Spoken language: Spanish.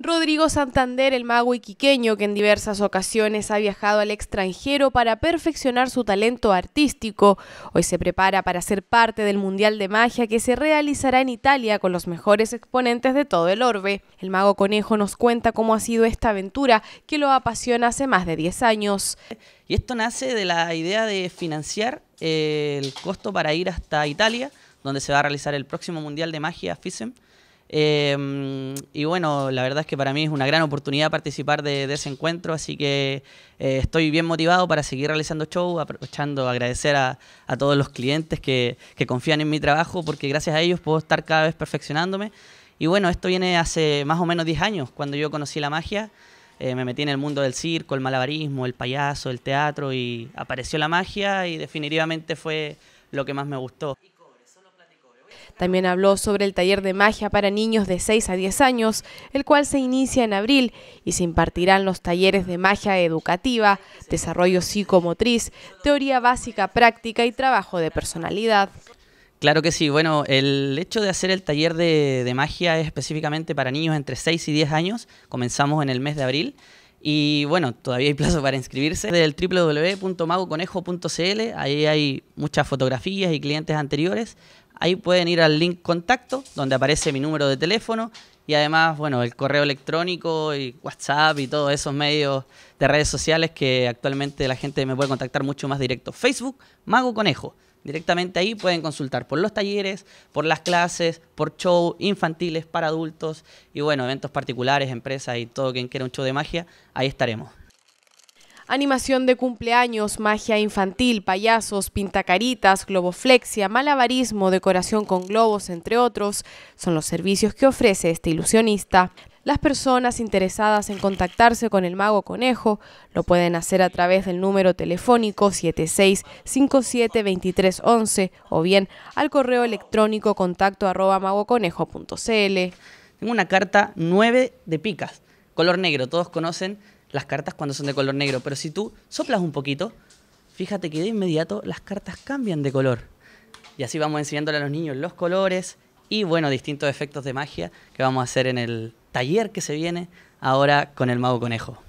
Rodrigo Santander, el mago iquiqueño que en diversas ocasiones ha viajado al extranjero para perfeccionar su talento artístico, hoy se prepara para ser parte del Mundial de Magia que se realizará en Italia con los mejores exponentes de todo el orbe. El mago conejo nos cuenta cómo ha sido esta aventura que lo apasiona hace más de 10 años. Y esto nace de la idea de financiar eh, el costo para ir hasta Italia, donde se va a realizar el próximo Mundial de Magia FISEM. Eh, y bueno, la verdad es que para mí es una gran oportunidad participar de, ese encuentro, así que eh, estoy bien motivado para seguir realizando show, aprovechando, agradecer a, todos los clientes que, confían en mi trabajo, porque gracias a ellos puedo estar cada vez perfeccionándome. Y bueno, esto viene hace más o menos 10 años, cuando yo conocí la magia. Eh, me metí en el mundo del circo, el malabarismo, el payaso, el teatro y apareció la magia y definitivamente fue lo que más me gustó. También habló sobre el taller de magia para niños de 6 a 10 años, el cual se inicia en abril y se impartirán los talleres de magia educativa, desarrollo psicomotriz, teoría básica práctica y trabajo de personalidad. Claro que sí. Bueno, el hecho de hacer el taller de, magia es específicamente para niños entre 6 y 10 años. Comenzamos en el mes de abril. Y bueno, todavía hay plazo para inscribirse. Del www.magoconejo.cl, ahí hay muchas fotografías y clientes anteriores Ahí pueden ir al link contacto, donde aparece mi número de teléfono y además, bueno, el correo electrónico y WhatsApp y todos esos medios de redes sociales que actualmente la gente me puede contactar mucho más directo. Facebook, Mago Conejo. Directamente ahí pueden consultar por los talleres, por las clases, por show infantiles para adultos y bueno, eventos particulares, empresas y todo quien quiera un show de magia, ahí estaremos animación de cumpleaños, magia infantil, payasos, pintacaritas, globoflexia, malabarismo, decoración con globos, entre otros, son los servicios que ofrece este ilusionista. Las personas interesadas en contactarse con el mago conejo lo pueden hacer a través del número telefónico 7657-2311 o bien al correo electrónico contacto arroba magoconejo.cl. Tengo una carta 9 de picas, color negro, todos conocen las cartas cuando son de color negro, pero si tú soplas un poquito, fíjate que de inmediato las cartas cambian de color. Y así vamos enseñándole a los niños los colores y, bueno, distintos efectos de magia que vamos a hacer en el taller que se viene ahora con el mago conejo.